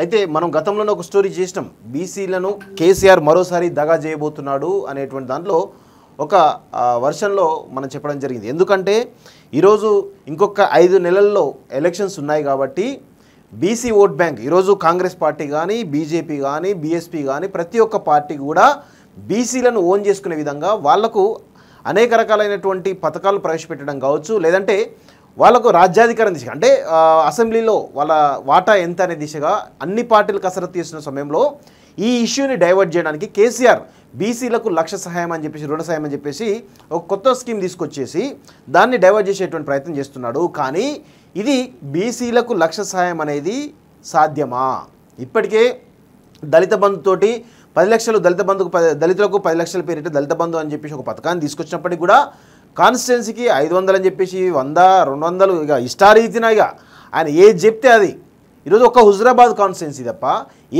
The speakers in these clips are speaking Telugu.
అయితే మనం గతంలోనే ఒక స్టోరీ చేసినాం బీసీలను కేసీఆర్ మరోసారి దగా చేయబోతున్నాడు అనేటువంటి దాంట్లో ఒక వర్షన్లో మనం చెప్పడం జరిగింది ఎందుకంటే ఈరోజు ఇంకొక ఐదు నెలల్లో ఎలక్షన్స్ ఉన్నాయి కాబట్టి బీసీ ఓట్ బ్యాంక్ ఈరోజు కాంగ్రెస్ పార్టీ కానీ బీజేపీ కానీ బీఎస్పీ కానీ ప్రతి ఒక్క పార్టీ కూడా బీసీలను ఓన్ చేసుకునే విధంగా వాళ్లకు అనేక రకాలైనటువంటి పథకాలు ప్రవేశపెట్టడం కావచ్చు లేదంటే వాళ్ళకు రాజ్యాధికారం దిశగా అంటే అసెంబ్లీలో వాళ్ళ వాటా ఎంత అనే దిశగా అన్ని పార్టీలు కసరత్తు చేసిన సమయంలో ఈ ఇష్యూని డైవర్ట్ చేయడానికి కేసీఆర్ బీసీలకు లక్ష సహాయం అని చెప్పేసి రుణ సహాయం అని చెప్పేసి ఒక కొత్త స్కీమ్ తీసుకొచ్చేసి దాన్ని డైవర్ట్ చేసేటువంటి ప్రయత్నం చేస్తున్నాడు కానీ ఇది బీసీలకు లక్ష సహాయం అనేది సాధ్యమా ఇప్పటికే దళిత బంధుతోటి పది లక్షలు దళిత బంధుకు దళితులకు పది లక్షల పేరిట దళిత బంధు అని చెప్పేసి ఒక పథకాన్ని తీసుకొచ్చినప్పటికీ కూడా కాన్స్టిట్యున్సీకి ఐదు వందలు అని చెప్పేసి వంద రెండు వందలు ఇక ఇష్టారీతిన ఇక ఆయన ఏది చెప్తే అది ఈరోజు ఒక హుజరాబాద్ కాన్స్టిట్యున్సీ తప్ప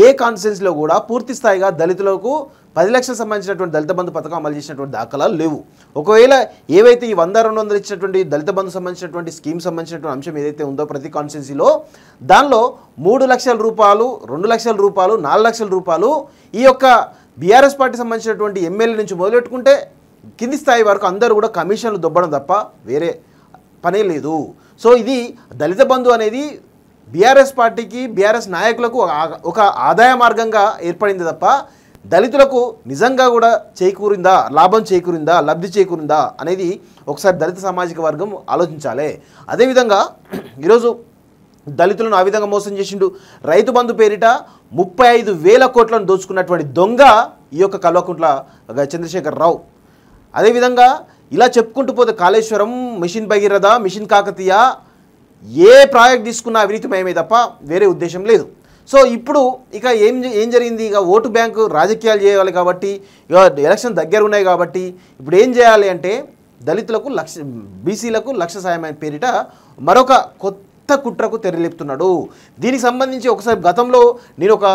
ఏ కాన్స్టిట్యున్సీలో కూడా పూర్తి స్థాయిగా దళితులకు పది లక్షలకు సంబంధించినటువంటి దళిత బంధు పథకం అమలు చేసినటువంటి దాఖలాలు లేవు ఒకవేళ ఏవైతే ఈ వంద రెండు వందలు ఇచ్చినటువంటి దళిత బంధు సంబంధించినటువంటి స్కీమ్ సంబంధించినటువంటి అంశం ఏదైతే ఉందో ప్రతి కాన్స్టిట్యున్సీలో దానిలో మూడు లక్షల రూపాయలు రెండు లక్షల రూపాయలు నాలుగు లక్షల రూపాయలు ఈ యొక్క బీఆర్ఎస్ పార్టీ సంబంధించినటువంటి ఎమ్మెల్యే నుంచి మొదలెట్టుకుంటే కింది స్థాయి వరకు అందరూ కూడా కమిషన్లు దొబ్బడం తప్ప వేరే పనే లేదు సో ఇది దళిత బంధు అనేది బీఆర్ఎస్ పార్టీకి బీఆర్ఎస్ నాయకులకు ఒక ఆదాయ మార్గంగా ఏర్పడింది తప్ప దళితులకు నిజంగా కూడా చేకూరిందా లాభం చేకూరిందా లబ్ధి చేకూరిందా అనేది ఒకసారి దళిత సామాజిక వర్గం ఆలోచించాలి అదేవిధంగా ఈరోజు దళితులను ఆ విధంగా మోసం చేసిండు రైతు బంధు పేరిట ముప్పై ఐదు వేల కోట్లను దోచుకున్నటువంటి దొంగ ఈ యొక్క కల్వకుంట్ల చంద్రశేఖర్ రావు అదేవిధంగా ఇలా చెప్పుకుంటూ పోతే కాళేశ్వరం మిషన్ భగీరథ మిషన్ కాకతీయ ఏ ప్రాజెక్ట్ తీసుకున్న అవినీతిమయమే తప్ప వేరే ఉద్దేశం లేదు సో ఇప్పుడు ఇక ఏం ఏం జరిగింది ఇక ఓటు బ్యాంకు రాజకీయాలు చేయాలి కాబట్టి ఇక ఎలక్షన్ దగ్గర ఉన్నాయి కాబట్టి ఇప్పుడు ఏం చేయాలి అంటే దళితులకు లక్ష బీసీలకు లక్ష సాయం అనే పేరిట మరొక కొత్త కుట్రకు తెరలేపుతున్నాడు దీనికి సంబంధించి ఒకసారి గతంలో నేను ఒక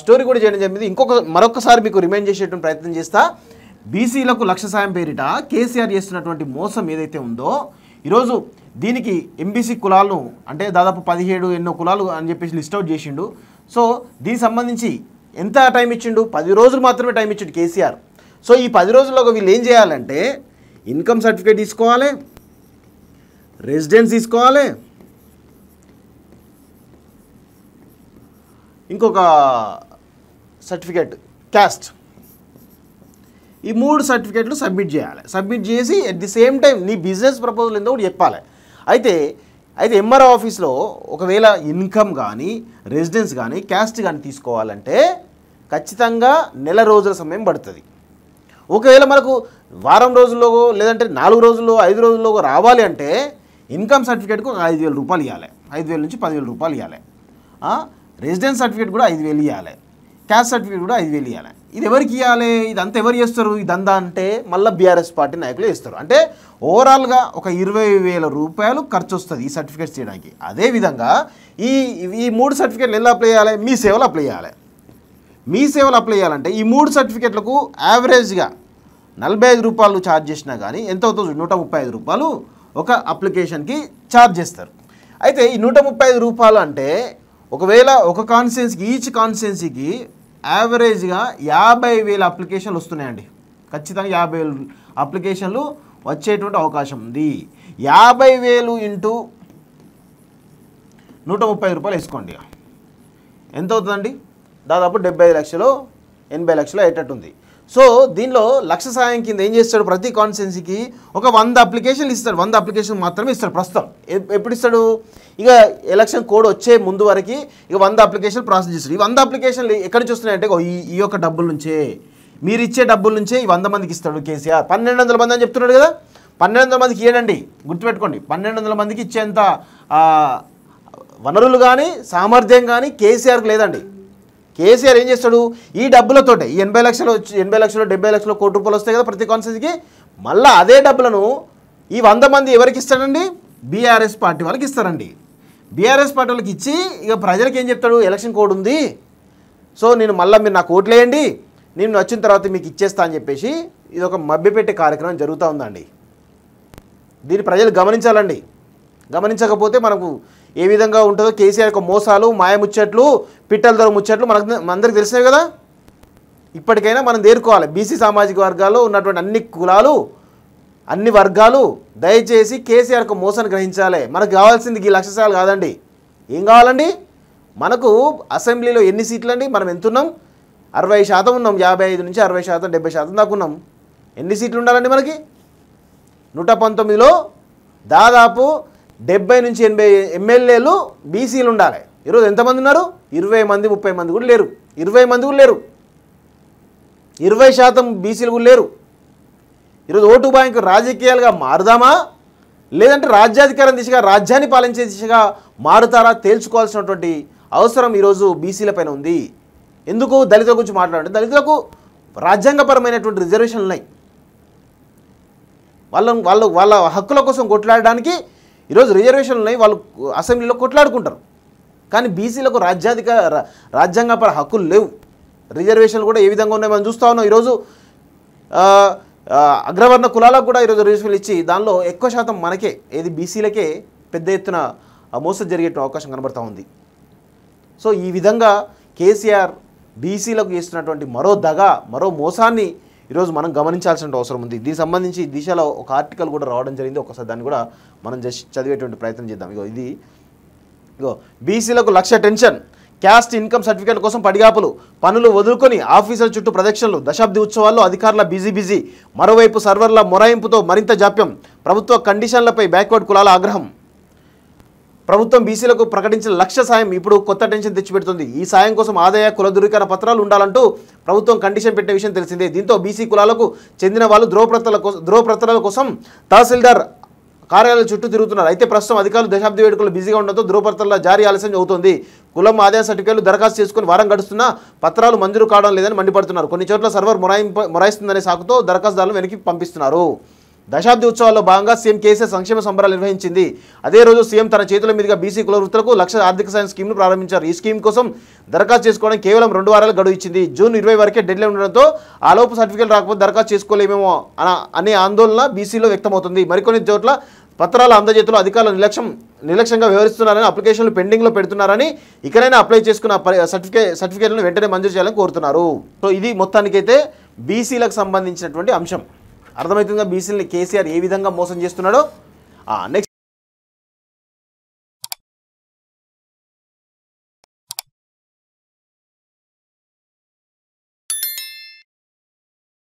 స్టోరీ కూడా చేయడం జరిగింది ఇంకొక మరొకసారి మీకు రిమైండ్ చేసేటువంటి ప్రయత్నం చేస్తా బీసీలకు లక్ష సాయం పేరిట కేసీఆర్ చేస్తున్నటువంటి మోసం ఏదైతే ఉందో ఈరోజు దీనికి ఎంబీసీ కులాలను అంటే దాదాపు పదిహేడు ఎన్నో కులాలు అని చెప్పేసి లిస్ట్అవుట్ చేసిండు సో దీనికి సంబంధించి ఎంత టైం ఇచ్చిండు పది రోజులు మాత్రమే టైం ఇచ్చిండు కేసీఆర్ సో ఈ పది ఒక వీళ్ళు ఏం చేయాలంటే ఇన్కమ్ సర్టిఫికేట్ తీసుకోవాలి రెసిడెన్స్ తీసుకోవాలి ఇంకొక సర్టిఫికేట్ క్యాస్ట్ ఈ మూడు సర్టిఫికేట్లు సబ్మిట్ చేయాలి సబ్మిట్ చేసి అట్ ది సేమ్ టైం నీ బిజినెస్ ప్రపోజల్ ఏందో కూడా చెప్పాలి అయితే అయితే ఎంఆర్ఓ ఆఫీస్లో ఒకవేళ ఇన్కమ్ కానీ రెసిడెన్స్ కానీ క్యాస్ట్ కానీ తీసుకోవాలంటే ఖచ్చితంగా నెల రోజుల సమయం పడుతుంది ఒకవేళ మనకు వారం రోజుల్లో లేదంటే నాలుగు రోజుల్లో ఐదు రోజుల్లో రావాలి అంటే ఇన్కమ్ సర్టిఫికేట్కి ఒక ఐదు వేల రూపాయలు ఇవ్వాలి ఐదు వేల నుంచి పదివేల రూపాయలు ఇవ్వాలి రెసిడెన్స్ సర్టిఫికేట్ కూడా ఐదు వేలు ఇవ్వాలి క్యాస్ట్ సర్టిఫికేట్ కూడా ఐదు వేలు ఇవ్వాలి ఇది ఎవరికి ఇవ్వాలి ఇదంతా ఎవరు చేస్తారు ఇదంతా అంటే మళ్ళీ బీఆర్ఎస్ పార్టీ నాయకులు చేస్తారు అంటే ఓవరాల్గా ఒక ఇరవై వేల రూపాయలు ఖర్చు వస్తుంది ఈ సర్టిఫికేట్స్ చేయడానికి అదేవిధంగా ఈ ఈ మూడు సర్టిఫికేట్లు ఎలా అప్లై చేయాలి మీ సేవలు అప్లై చేయాలి మీ సేవలు అప్లై చేయాలంటే ఈ మూడు సర్టిఫికేట్లకు యావరేజ్గా నలభై ఐదు రూపాయలు ఛార్జ్ చేసినా కానీ ఎంత అవుతుంది నూట ముప్పై ఐదు రూపాయలు ఒక అప్లికేషన్కి ఛార్జ్ చేస్తారు అయితే ఈ నూట ముప్పై ఐదు రూపాయలు అంటే ఒకవేళ ఒక కాన్స్టిట్యున్సీకి ఈచ్ కాన్స్టిట్యున్సీకి యావరేజ్గా యాభై వేల అప్లికేషన్లు వస్తున్నాయండి ఖచ్చితంగా యాభై వేలు అప్లికేషన్లు వచ్చేటువంటి అవకాశం ఉంది యాభై వేలు ఇంటూ నూట ముప్పై రూపాయలు వేసుకోండి ఎంత అవుతుందండి దాదాపు డెబ్బై లక్షలు ఎనభై లక్షలు అయ్యేటట్టుంది సో దీనిలో లక్ష సాయం కింద ఏం చేస్తాడు ప్రతి కాన్స్టెన్సీకి ఒక వంద అప్లికేషన్లు ఇస్తాడు వంద అప్లికేషన్ మాత్రమే ఇస్తాడు ప్రస్తుతం ఎప్పుడు ఇస్తాడు ఇక ఎలక్షన్ కోడ్ వచ్చే ముందు వరకు ఇక వంద అప్లికేషన్ ప్రాసెస్ చేస్తాడు ఈ వంద అప్లికేషన్లు ఎక్కడ చూస్తున్నాయంటే ఈ ఈ యొక్క డబ్బుల నుంచే మీరు ఇచ్చే డబ్బుల నుంచే ఈ వంద మందికి ఇస్తాడు కేసీఆర్ పన్నెండు వందల మంది అని చెప్తున్నాడు కదా పన్నెండు వందల మందికి ఇవ్వడండి గుర్తుపెట్టుకోండి పన్నెండు వందల మందికి ఇచ్చేంత వనరులు కానీ సామర్థ్యం కానీ కేసీఆర్కి లేదండి కేసీఆర్ ఏం చేస్తాడు ఈ డబ్బులతోటే ఈ ఎనభై లక్షలు ఎనభై లక్షలు డెబ్బై లక్షలు కోటి రూపాయలు వస్తాయి కదా ప్రతి కాన్సెన్సీకి మళ్ళీ అదే డబ్బులను ఈ వంద మంది ఎవరికి ఇస్తాడండి బీఆర్ఎస్ పార్టీ వాళ్ళకి ఇస్తారండి బీఆర్ఎస్ పార్టీ వాళ్ళకి ఇచ్చి ఇక ప్రజలకి ఏం చెప్తాడు ఎలక్షన్ కోడ్ ఉంది సో నేను మళ్ళీ మీరు నాకు ఓట్లేయండి నేను వచ్చిన తర్వాత మీకు ఇచ్చేస్తా అని చెప్పేసి ఇది ఒక మభ్యపెట్టే కార్యక్రమం జరుగుతూ ఉందండి దీన్ని ప్రజలు గమనించాలండి గమనించకపోతే మనకు ఏ విధంగా ఉంటుందో కేసీఆర్ యొక్క మోసాలు మాయముచ్చట్లు పిట్టల ధర ముచ్చట్లు మనకు అందరికి తెలిసినవి కదా ఇప్పటికైనా మనం దేరుకోవాలి బీసీ సామాజిక వర్గాల్లో ఉన్నటువంటి అన్ని కులాలు అన్ని వర్గాలు దయచేసి కేసీఆర్ యొక్క మోసాన్ని గ్రహించాలి మనకు కావాల్సింది ఈ లక్షసాలు కాదండి ఏం కావాలండి మనకు అసెంబ్లీలో ఎన్ని సీట్లు అండి మనం ఎంతున్నాం అరవై శాతం ఉన్నాం యాభై ఐదు నుంచి అరవై శాతం డెబ్బై శాతం దాకా ఉన్నాం ఎన్ని సీట్లు ఉండాలండి మనకి నూట పంతొమ్మిదిలో దాదాపు డెబ్బై నుంచి ఎనభై ఎమ్మెల్యేలు బీసీలు ఉండాలి ఈరోజు ఎంతమంది ఉన్నారు ఇరవై మంది ముప్పై మంది కూడా లేరు ఇరవై మంది కూడా లేరు ఇరవై శాతం బీసీలు కూడా లేరు ఈరోజు ఓటు బ్యాంక్ రాజకీయాలుగా మారుదామా లేదంటే రాజ్యాధికారం దిశగా రాజ్యాన్ని పాలించే దిశగా మారుతారా తేల్చుకోవాల్సినటువంటి అవసరం ఈరోజు బీసీల పైన ఉంది ఎందుకు దళితుల గురించి మాట్లాడండి దళితులకు రాజ్యాంగపరమైనటువంటి రిజర్వేషన్లు ఉన్నాయి వాళ్ళ వాళ్ళ వాళ్ళ హక్కుల కోసం కొట్లాడడానికి ఈరోజు రిజర్వేషన్లు ఉన్నాయి వాళ్ళు అసెంబ్లీలో కొట్లాడుకుంటారు కానీ బీసీలకు రాజ్యాధిక రాజ్యాంగపర హక్కులు లేవు రిజర్వేషన్లు కూడా ఏ విధంగా ఉన్నాయి మనం చూస్తూ ఉన్నాం ఈరోజు అగ్రవర్ణ కులాలకు కూడా ఈరోజు రిజర్వేషన్లు ఇచ్చి దానిలో ఎక్కువ శాతం మనకే ఏది బీసీలకే పెద్ద ఎత్తున మోసం జరిగే అవకాశం కనబడతా ఉంది సో ఈ విధంగా కేసీఆర్ బీసీలకు చేస్తున్నటువంటి మరో దగ మరో మోసాన్ని ఈరోజు మనం గమనించాల్సిన అవసరం ఉంది దీనికి సంబంధించి దిశలో ఒక ఆర్టికల్ కూడా రావడం జరిగింది ఒకసారి దాన్ని కూడా మనం జస్ట్ చదివేటువంటి ప్రయత్నం చేద్దాం ఇగో ఇది ఇగో బీసీలకు lakh tension caste income certificate కోసం పడిగాపులు పనులు వదులుకొని ఆఫీసర్ చుట్టూ ప్రదక్షిణలు దశాబ్ది ఉత్సవాల్లో అధికారుల బిజీ బిజీ మరోవైపు సర్వర్ల మొరాయింపుతో మరింత జాప్యం ప్రభుత్వ కండిషన్లపై బ్యాక్వర్డ్ కులాల ఆగ్రహం ప్రభుత్వం బీసీలకు ప్రకటించిన లక్ష్య సాయం ఇప్పుడు కొత్త టెన్షన్ తెచ్చిపెడుతుంది ఈ సాయం కోసం ఆదాయ కుల ధృవీకరణ పత్రాలు ఉండాలంటూ ప్రభుత్వం కండిషన్ పెట్టిన విషయం తెలిసిందే దీంతో బీసీ కులాలకు చెందిన వాళ్ళు ద్రోహప్రతల కోసం ద్రోహప్రతల కోసం తహసీల్దార్ కార్యాలయాల చుట్టూ తిరుగుతున్నారు అయితే ప్రస్తుతం అధికారులు దశాబ్ది వేడుకలు బిజీగా ఉండడంతో ధృవపత్రాల జారీ ఆలస్యం అవుతుంది కులం ఆదాయ సర్టిఫికేట్లు దరఖాస్తు చేసుకుని వారం గడుస్తున్నా పత్రాలు మంజూరు కావడం లేదని మండిపడుతున్నారు కొన్ని చోట్ల సర్వర్ మొరాయింప మొరాయిస్తుందనే సాకుతో దరఖాస్తుదారులు వెనక్కి పంపిస్తున్నారు దశాబ్ది ఉత్సవాల్లో భాగంగా సీఎం కేసీఆర్ సంక్షేమ సంబరాలు నిర్వహించింది అదే రోజు సీఎం తన చేతుల మీదుగా బీసీ కుల వృత్తులకు లక్ష ఆర్థిక సాయం స్కీమ్ను ప్రారంభించారు ఈ స్కీమ్ కోసం దరఖాస్తు చేసుకోవడం కేవలం రెండు వారాలు గడువు ఇచ్చింది జూన్ ఇరవై వరకే డెడ్లైన్ ఉండడంతో ఆ లోపు సర్టిఫికేట్ రాకపోతే దరఖాస్తు చేసుకోలేమేమో అనే ఆందోళన బీసీలో వ్యక్తమవుతుంది మరికొన్ని చోట్ల పత్రాల అందజేతులు అధికారులు నిర్లక్ష్యం నిర్లక్ష్యంగా వ్యవహరిస్తున్నారని అప్లికేషన్లు పెండింగ్లో పెడుతున్నారని ఇకనైనా అప్లై చేసుకున్న సర్టిఫికేట్ సర్టిఫికేట్లను వెంటనే మంజూరు చేయాలని కోరుతున్నారు సో ఇది మొత్తానికైతే బీసీలకు సంబంధించినటువంటి అంశం అర్థమవుతుందిగా బీసీలని కేసీఆర్ ఏ విధంగా మోసం చేస్తున్నాడో నెక్స్ట్